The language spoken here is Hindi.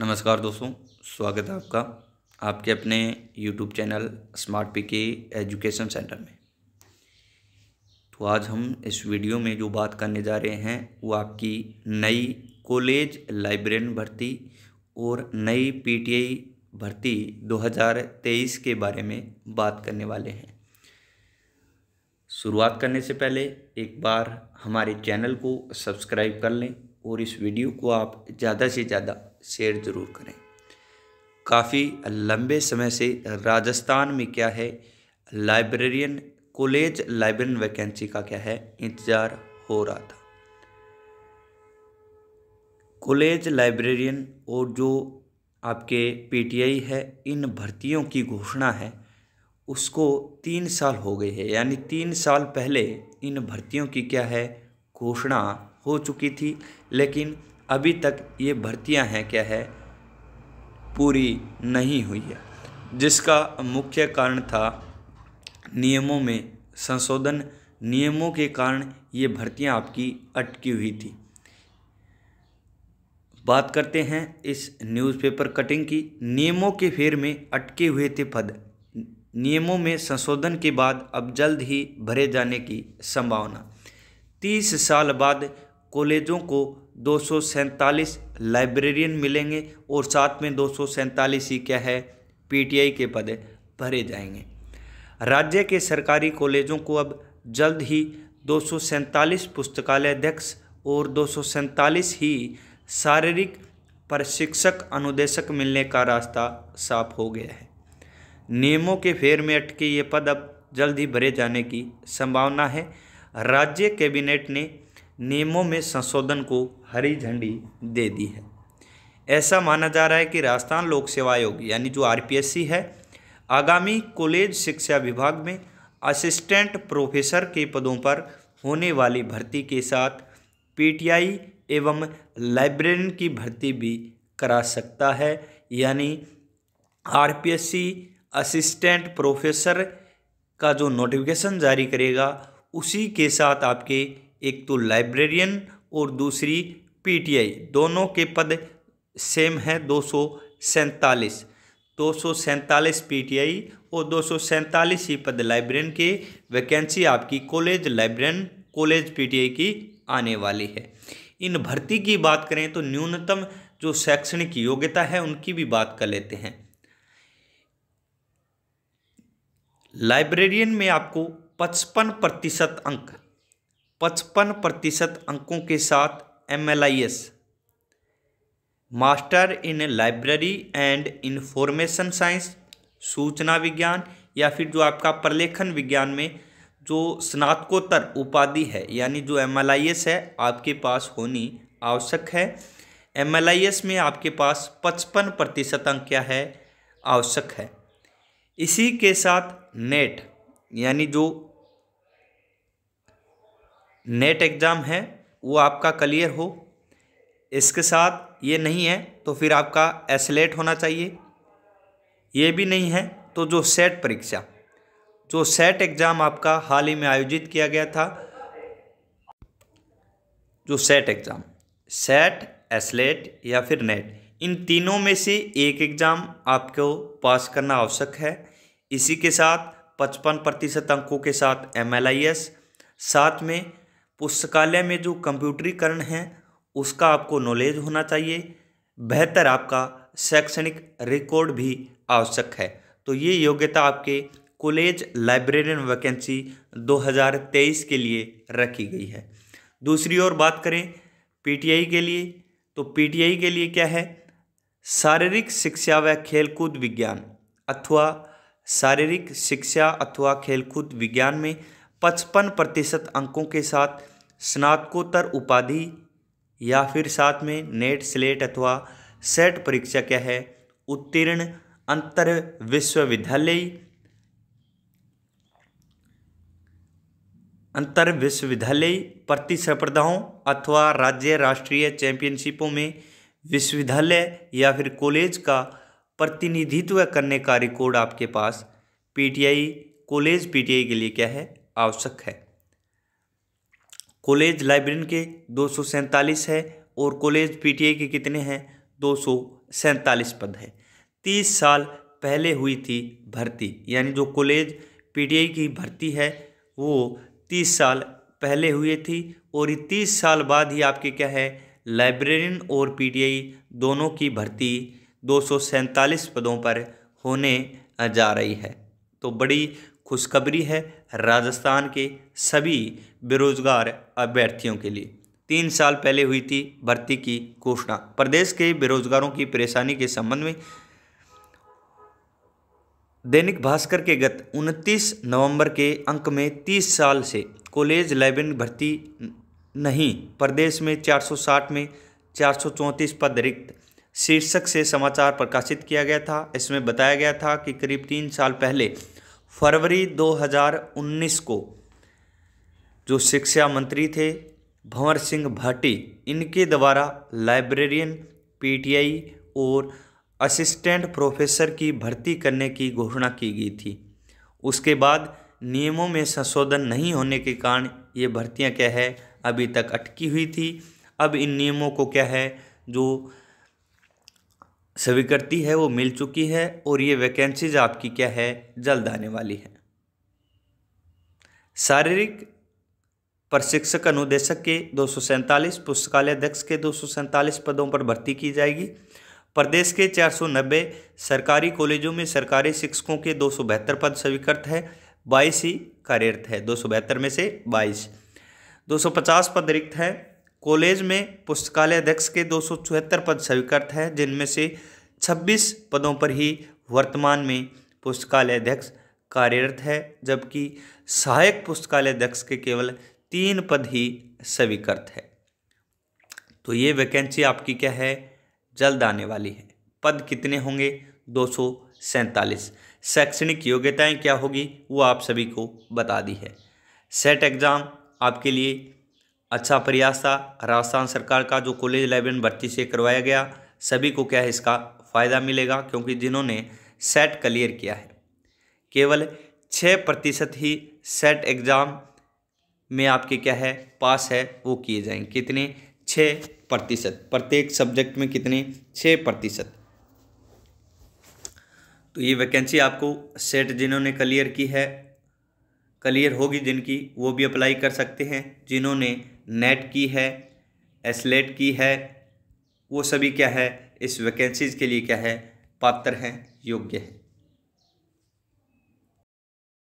नमस्कार दोस्तों स्वागत है आपका आपके अपने YouTube channel smart P K education centre में तो आज हम इस वीडियो में जो बात करने जा रहे हैं वो आपकी नई कॉलेज लाइब्रेरियन भर्ती और नई पीटीआई भर्ती 2023 के बारे में बात करने वाले हैं शुरुआत करने से पहले एक बार हमारे चैनल को सब्सक्राइब कर लें और इस वीडियो को आप ज़्यादा से ज़्यादा शेयर ज़रूर करें काफ़ी लंबे समय से राजस्थान में क्या है लाइब्रेरियन कॉलेज लाइब्रेरियन वैकेंसी का क्या है इंतज़ार हो रहा था कॉलेज लाइब्रेरियन और जो आपके पीटीआई है इन भर्तियों की घोषणा है उसको तीन साल हो गई है यानी तीन साल पहले इन भर्तियों की क्या है घोषणा हो चुकी थी लेकिन अभी तक ये भर्तियां हैं क्या है पूरी नहीं हुई है जिसका मुख्य कारण था नियमों में संशोधन नियमों के कारण ये भर्तियां आपकी अटकी हुई थी बात करते हैं इस न्यूज़पेपर कटिंग की नियमों के फेर में अटके हुए थे पद नियमों में संशोधन के बाद अब जल्द ही भरे जाने की संभावना तीस साल बाद कॉलेजों को दो लाइब्रेरियन मिलेंगे और साथ में दो ही क्या है पीटीआई के पद भरे जाएंगे राज्य के सरकारी कॉलेजों को अब जल्द ही दो पुस्तकालय अध्यक्ष और दो ही शारीरिक प्रशिक्षक अनुदेशक मिलने का रास्ता साफ हो गया है नियमों के फेर में अटके ये पद अब जल्द ही भरे जाने की संभावना है राज्य कैबिनेट ने नियमों में संशोधन को हरी झंडी दे दी है ऐसा माना जा रहा है कि राजस्थान लोक सेवा आयोग यानी जो आरपीएससी है आगामी कॉलेज शिक्षा विभाग में असिस्टेंट प्रोफेसर के पदों पर होने वाली भर्ती के साथ पीटीआई एवं लाइब्रेरियन की भर्ती भी करा सकता है यानी आरपीएससी असिस्टेंट प्रोफेसर का जो नोटिफिकेशन जारी करेगा उसी के साथ आपके एक तो लाइब्रेरियन और दूसरी पीटीआई दोनों के पद सेम है दो सौ सैंतालीस दो सौ सैंतालीस पीटीआई और दो सौ सैंतालीस ही पद लाइब्रेरियन के वैकेंसी आपकी कॉलेज लाइब्रेरियन कॉलेज पीटीआई की आने वाली है इन भर्ती की बात करें तो न्यूनतम जो शैक्षणिक योग्यता है उनकी भी बात कर लेते हैं लाइब्रेरियन में आपको पचपन प्रतिशत अंक पचपन प्रतिशत अंकों के साथ M master in library and information science सूचना विज्ञान या फिर जो आपका प्रलेखन विज्ञान में जो स्नातकोत्तर उपाधि है यानी जो एम है आपके पास होनी आवश्यक है एम में आपके पास पचपन प्रतिशत अंक क्या है आवश्यक है इसी के साथ नेट यानी जो नेट एग्ज़ाम है वो आपका क्लियर हो इसके साथ ये नहीं है तो फिर आपका एसलेट होना चाहिए ये भी नहीं है तो जो सेट e परीक्षा जो सेट e एग्ज़ाम आपका हाल ही में आयोजित किया गया था जो सेट एग्ज़ाम सेट एसलेट या फिर नेट e इन तीनों में से एक एग्ज़ाम आपको पास करना आवश्यक है इसी के साथ पचपन प्रतिशत अंकों के साथ एम साथ में पुस्तकालय में जो कंप्यूटरीकरण है उसका आपको नॉलेज होना चाहिए बेहतर आपका शैक्षणिक रिकॉर्ड भी आवश्यक है तो ये योग्यता आपके कॉलेज लाइब्रेरियन वैकेंसी 2023 के लिए रखी गई है दूसरी ओर बात करें पीटीआई के लिए तो पीटीआई के लिए क्या है शारीरिक शिक्षा व खेलकूद विज्ञान अथवा शारीरिक शिक्षा अथवा खेलकूद विज्ञान में पचपन प्रतिशत अंकों के साथ स्नातकोत्तर उपाधि या फिर साथ में नेट स्लेट अथवा सेट परीक्षा क्या है उत्तीर्ण अंतर विश्वविद्यालय अंतर विश्वविद्यालय प्रतिस्पर्धाओं अथवा राज्य राष्ट्रीय चैंपियनशिपों में विश्वविद्यालय या फिर कॉलेज का प्रतिनिधित्व करने का रिकॉर्ड आपके पास पीटीआई कॉलेज पीटीआई के लिए क्या है आवश्यक है कॉलेज लाइब्रेरियन के दो है और कॉलेज पीटीए के कितने हैं दो पद है तीस साल पहले हुई थी भर्ती यानी जो कॉलेज पीटीआई की भर्ती है वो तीस साल पहले हुई थी और ये तीस साल बाद ही आपके क्या है लाइब्रेरियन और पीटीआई दोनों की भर्ती दो पदों पर होने जा रही है तो बड़ी खुशखबरी है राजस्थान के सभी बेरोजगार अभ्यर्थियों के लिए तीन साल पहले हुई थी भर्ती की घोषणा प्रदेश के बेरोजगारों की परेशानी के संबंध में दैनिक भास्कर के गत 29 नवंबर के अंक में 30 साल से कॉलेज लाइब्रेन भर्ती नहीं प्रदेश में 460 में चार पद रिक्त शीर्षक से समाचार प्रकाशित किया गया था इसमें बताया गया था कि करीब तीन साल पहले फरवरी 2019 को जो शिक्षा मंत्री थे भंवर सिंह भाटी इनके द्वारा लाइब्रेरियन पीटीआई और असिस्टेंट प्रोफेसर की भर्ती करने की घोषणा की गई थी उसके बाद नियमों में संशोधन नहीं होने के कारण ये भर्तियां क्या है अभी तक अटकी हुई थी अब इन नियमों को क्या है जो स्वीकृति है वो मिल चुकी है और ये वैकेंसीज आपकी क्या है जल्द आने वाली है शारीरिक प्रशिक्षक अनुदेशक के दो पुस्तकालय अध्यक्ष के दो पदों पर भर्ती की जाएगी प्रदेश के 490 सरकारी कॉलेजों में सरकारी शिक्षकों के दो पद स्वीकृत है बाईस ही कार्यरत है दो में से बाईस 250 पद रिक्त है कॉलेज में पुस्तकालय अध्यक्ष के दो पद स्वीकृत हैं जिनमें से 26 पदों पर ही वर्तमान में पुस्तकालय अध्यक्ष कार्यरत है जबकि सहायक पुस्तकालय अध्यक्ष के केवल तीन पद ही स्वीकृत है तो ये वैकेंसी आपकी क्या है जल्द आने वाली है पद कितने होंगे दो शैक्षणिक योग्यताएं क्या होगी वो आप सभी को बता दी है सेट एग्ज़ाम आपके लिए अच्छा प्रयास था राजस्थान सरकार का जो कॉलेज लाइब्रेरियन भर्ती से करवाया गया सभी को क्या है इसका फ़ायदा मिलेगा क्योंकि जिन्होंने सेट क्लियर किया है केवल छः प्रतिशत ही सेट एग्ज़ाम में आपके क्या है पास है वो किए जाएंगे कितने छः प्रतिशत प्रत्येक सब्जेक्ट में कितने छः प्रतिशत तो ये वैकेंसी आपको सेट जिन्होंने क्लियर की है क्लियर होगी जिनकी वो भी अप्लाई कर सकते हैं जिन्होंने नेट की है एसलेट e की है वो सभी क्या है इस वैकेंसीज़ के लिए क्या है पात्र हैं योग्य हैं